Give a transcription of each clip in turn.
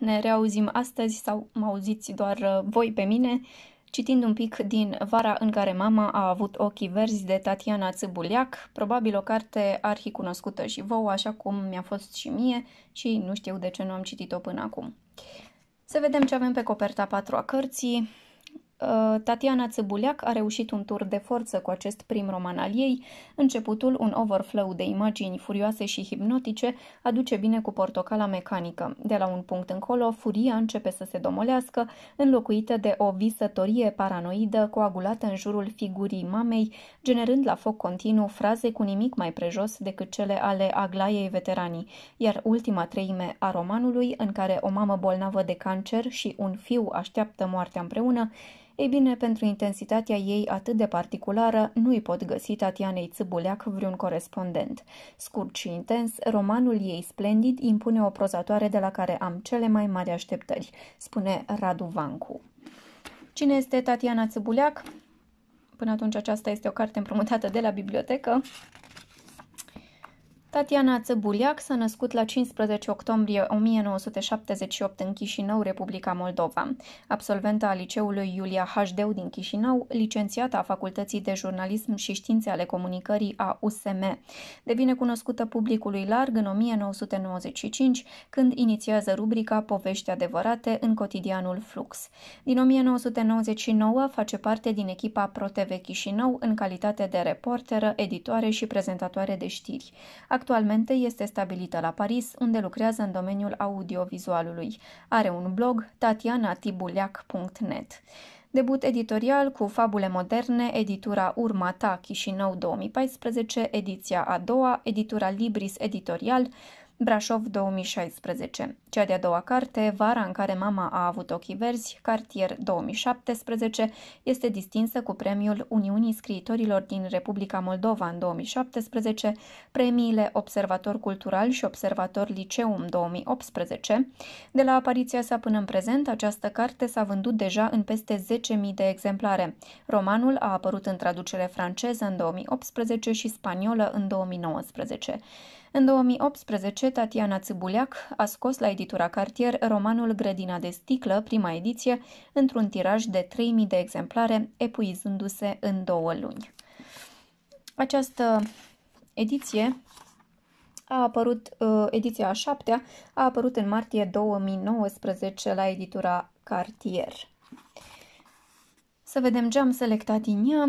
ne reauzim astăzi sau mă auziți doar uh, voi pe mine, citind un pic din Vara în care mama a avut ochii verzi de Tatiana Țâbuliac, probabil o carte cunoscută și vouă, așa cum mi-a fost și mie și nu știu de ce nu am citit-o până acum. Să vedem ce avem pe coperta 4 a cărții. Uh, Tatiana Țăbuleac a reușit un tur de forță cu acest prim roman al ei, începutul, un overflow de imagini furioase și hipnotice, aduce bine cu portocala mecanică. De la un punct încolo, furia începe să se domolească, înlocuită de o visătorie paranoidă coagulată în jurul figurii mamei, generând la foc continuu fraze cu nimic mai prejos decât cele ale Aglaiei veteranii, iar ultima treime a romanului, în care o mamă bolnavă de cancer și un fiu așteaptă moartea împreună, ei bine, pentru intensitatea ei atât de particulară, nu-i pot găsi Tatianei Țâbuleac vreun corespondent. Scurt și intens, romanul ei splendid impune o prozatoare de la care am cele mai mari așteptări, spune Radu Vancu. Cine este Tatiana Țâbuleac? Până atunci aceasta este o carte împrumutată de la bibliotecă. Tatiana Țăbuliac s-a născut la 15 octombrie 1978 în Chișinău, Republica Moldova. Absolventă a liceului Iulia Hașdeu din Chișinău, licențiată a Facultății de Jurnalism și Științe ale Comunicării a USM. Devine cunoscută publicului larg în 1995, când inițiază rubrica Povești adevărate în cotidianul Flux. Din 1999 face parte din echipa ProTV Chișinău în calitate de reporteră, editoare și prezentatoare de știri. Act- Actualmente este stabilită la Paris, unde lucrează în domeniul audiovizualului. Are un blog, tatianatibuleac.net. Debut editorial cu Fabule Moderne, editura Urma Ta, Chișinău 2014, ediția a doua, editura Libris Editorial, Brașov 2016. Cea de-a doua carte, Vara în care mama a avut ochii verzi, cartier 2017, este distinsă cu premiul Uniunii Scriitorilor din Republica Moldova în 2017, premiile Observator Cultural și Observator Liceum 2018. De la apariția sa până în prezent, această carte s-a vândut deja în peste 10.000 de exemplare. Romanul a apărut în traducere franceză în 2018 și spaniolă în 2019. În 2018, Tatiana Țibuleac a scos la editura Cartier romanul Grădina de sticlă, prima ediție, într-un tiraj de 3000 de exemplare, epuizându-se în două luni. Această ediție a apărut, uh, ediția a șaptea, a apărut în martie 2019 la editura Cartier. Să vedem ce am selectat din ea.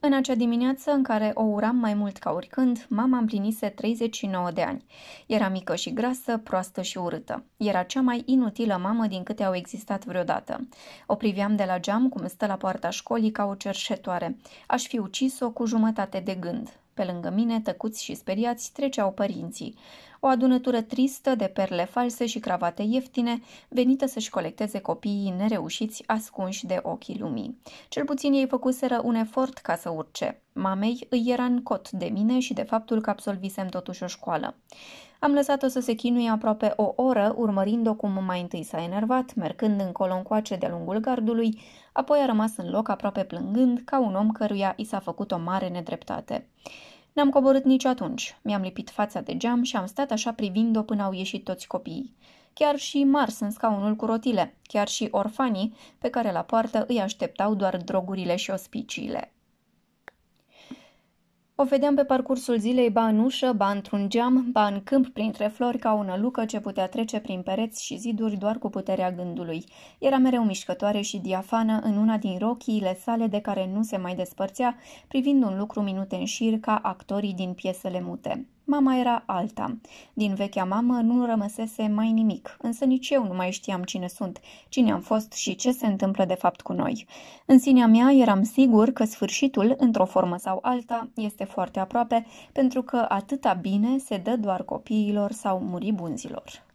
În acea dimineață, în care o uram mai mult ca oricând, mama împlinise 39 de ani. Era mică și grasă, proastă și urâtă. Era cea mai inutilă mamă din câte au existat vreodată. O priveam de la geam cum stă la poarta școlii ca o cerșetoare. Aș fi ucis-o cu jumătate de gând. Pe lângă mine, tăcuți și speriați, treceau părinții o adunătură tristă de perle false și cravate ieftine, venită să-și colecteze copiii nereușiți ascunși de ochii lumii. Cel puțin ei făcuseră un efort ca să urce. Mamei îi era în cot de mine și de faptul că absolvisem totuși o școală. Am lăsat-o să se chinuie aproape o oră, urmărind-o cum mai întâi s-a enervat, mergând încolo încoace de-a lungul gardului, apoi a rămas în loc aproape plângând, ca un om căruia i s-a făcut o mare nedreptate. N-am coborât nici atunci. Mi-am lipit fața de geam și am stat așa privind-o până au ieșit toți copiii. Chiar și mars în scaunul cu rotile, chiar și orfanii pe care la poartă îi așteptau doar drogurile și ospiciile. O vedeam pe parcursul zilei ba în ușă, ba într-un geam, ba în câmp printre flori ca o nălucă ce putea trece prin pereți și ziduri doar cu puterea gândului. Era mereu mișcătoare și diafană în una din rochiile sale de care nu se mai despărțea, privind un lucru minute în șir ca actorii din piesele mute. Mama era alta. Din vechea mamă nu rămăsese mai nimic, însă nici eu nu mai știam cine sunt, cine am fost și ce se întâmplă de fapt cu noi. În sinea mea eram sigur că sfârșitul, într-o formă sau alta, este foarte aproape, pentru că atâta bine se dă doar copiilor sau muribunzilor.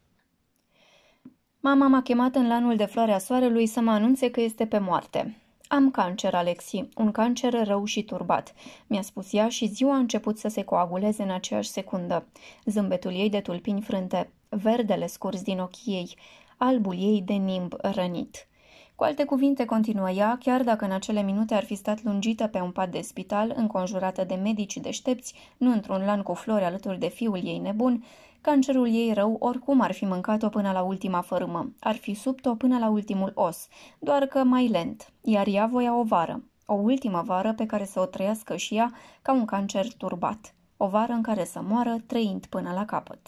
Mama m-a chemat în lanul de floarea soarelui să mă anunțe că este pe moarte. Am cancer, Alexi, un cancer rău și turbat," mi-a spus ea și ziua a început să se coaguleze în aceeași secundă. Zâmbetul ei de tulpini frânte, verdele scurs din ochii ei, albul ei de nimb rănit. Cu alte cuvinte, continuă ea, chiar dacă în acele minute ar fi stat lungită pe un pat de spital, înconjurată de medici deștepți, nu într-un lan cu flori alături de fiul ei nebun, cancerul ei rău oricum ar fi mâncat-o până la ultima fărâmă, ar fi subt-o până la ultimul os, doar că mai lent, iar ea voia o vară, o ultimă vară pe care să o trăiască și ea ca un cancer turbat, o vară în care să moară trăind până la capăt.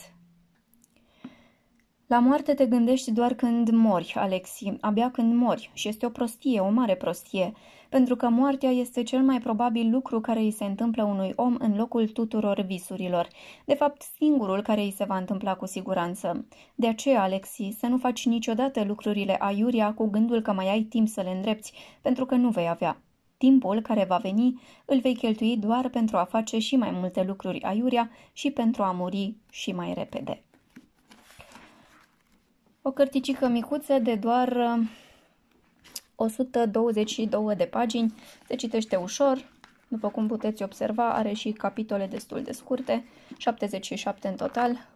La moarte te gândești doar când mori, Alexi, abia când mori și este o prostie, o mare prostie, pentru că moartea este cel mai probabil lucru care îi se întâmplă unui om în locul tuturor visurilor, de fapt singurul care îi se va întâmpla cu siguranță. De aceea, Alexi, să nu faci niciodată lucrurile aiuria cu gândul că mai ai timp să le îndrepti, pentru că nu vei avea. Timpul care va veni îl vei cheltui doar pentru a face și mai multe lucruri aiuria și pentru a muri și mai repede. O cărticică micuță de doar 122 uh, de pagini, se citește ușor, după cum puteți observa, are și capitole destul de scurte, 77 în total.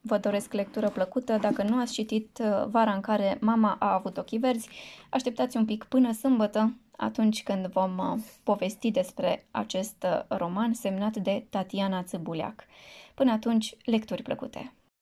Vă doresc lectură plăcută. Dacă nu ați citit uh, vara în care mama a avut ochii verzi, așteptați un pic până sâmbătă, atunci când vom uh, povesti despre acest roman semnat de Tatiana Țâbuleac. Până atunci, lecturi plăcute!